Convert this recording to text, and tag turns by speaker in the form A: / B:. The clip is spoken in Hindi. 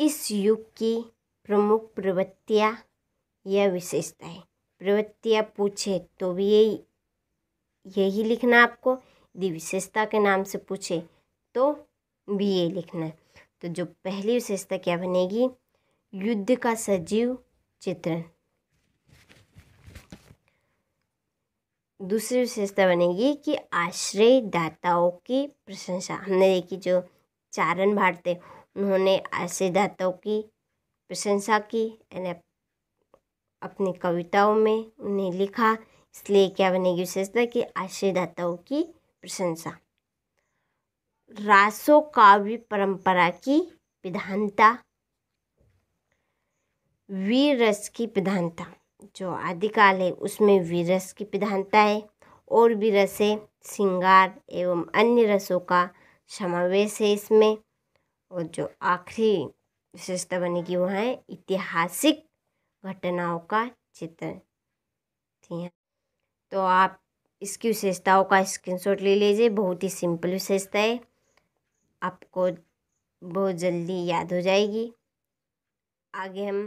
A: इस युग की प्रमुख प्रवृत्तियाँ या विशेषताएँ प्रवृत्तियाँ पूछे तो भी यही यही लिखना आपको यदि विशेषता के नाम से पूछे तो भी ये लिखना है तो जो पहली विशेषता क्या बनेगी युद्ध का सजीव चित्रण दूसरी विशेषता बनेगी कि आश्रयदाताओं की प्रशंसा हमने देखी जो चारण भारत है उन्होंने ऐसे दाताओं की प्रशंसा की यानी अपनी कविताओं में उन्हें लिखा इसलिए क्या बनेगी विशेषता कि आश्रयदाताओं की प्रशंसा रासो काव्य परंपरा की विधानता वीर रस की प्रधानता जो आदिकाल है उसमें वीर रस की प्रधानता है और भी रसें श्रृंगार एवं अन्य रसों का समावेश है इसमें और जो आखिरी विशेषता बनेगी वो है ऐतिहासिक घटनाओं का चित्र ठीक है तो आप इसकी विशेषताओं का स्क्रीनशॉट ले लीजिए बहुत ही सिंपल विशेषता है आपको बहुत जल्दी याद हो जाएगी आगे हम